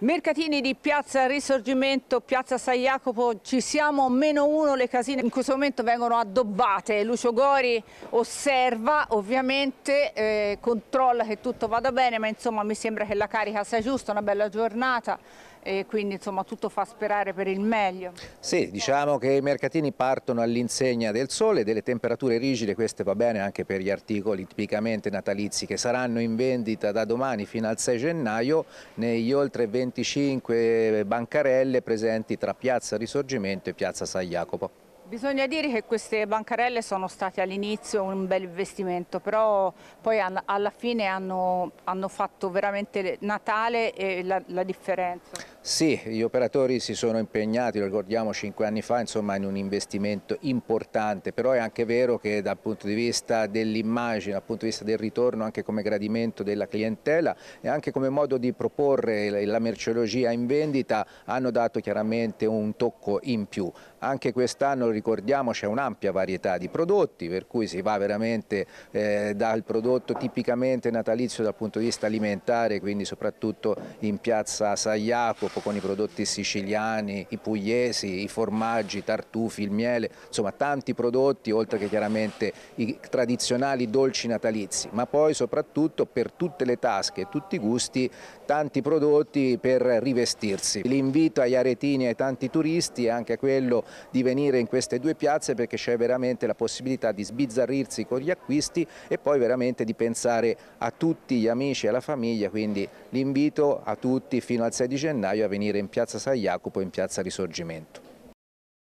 Mercatini di Piazza Risorgimento, Piazza San Jacopo, ci siamo meno uno, le casine in questo momento vengono addobbate, Lucio Gori osserva ovviamente, eh, controlla che tutto vada bene, ma insomma mi sembra che la carica sia giusta, una bella giornata e quindi insomma tutto fa sperare per il meglio. Sì, diciamo che i mercatini partono all'insegna del sole, delle temperature rigide, queste va bene anche per gli articoli tipicamente natalizi che saranno in vendita da domani fino al 6 gennaio negli oltre 20 25 bancarelle presenti tra Piazza Risorgimento e Piazza San Jacopo. Bisogna dire che queste bancarelle sono state all'inizio un bel investimento, però poi alla fine hanno, hanno fatto veramente Natale e la, la differenza. Sì, gli operatori si sono impegnati, lo ricordiamo cinque anni fa, insomma, in un investimento importante, però è anche vero che dal punto di vista dell'immagine, dal punto di vista del ritorno, anche come gradimento della clientela e anche come modo di proporre la merceologia in vendita hanno dato chiaramente un tocco in più. Anche quest'anno, ricordiamo, c'è un'ampia varietà di prodotti, per cui si va veramente eh, dal prodotto tipicamente natalizio dal punto di vista alimentare, quindi soprattutto in piazza Saiaco, sviluppo con i prodotti siciliani, i pugliesi, i formaggi, i tartufi, il miele, insomma tanti prodotti oltre che chiaramente i tradizionali dolci natalizi, ma poi soprattutto per tutte le tasche, tutti i gusti, tanti prodotti per rivestirsi. L'invito agli aretini e ai tanti turisti è anche quello di venire in queste due piazze perché c'è veramente la possibilità di sbizzarrirsi con gli acquisti e poi veramente di pensare a tutti gli amici e alla famiglia, quindi l'invito a tutti fino al 6 di gennaio gennaio a venire in piazza San Jacopo e in piazza Risorgimento.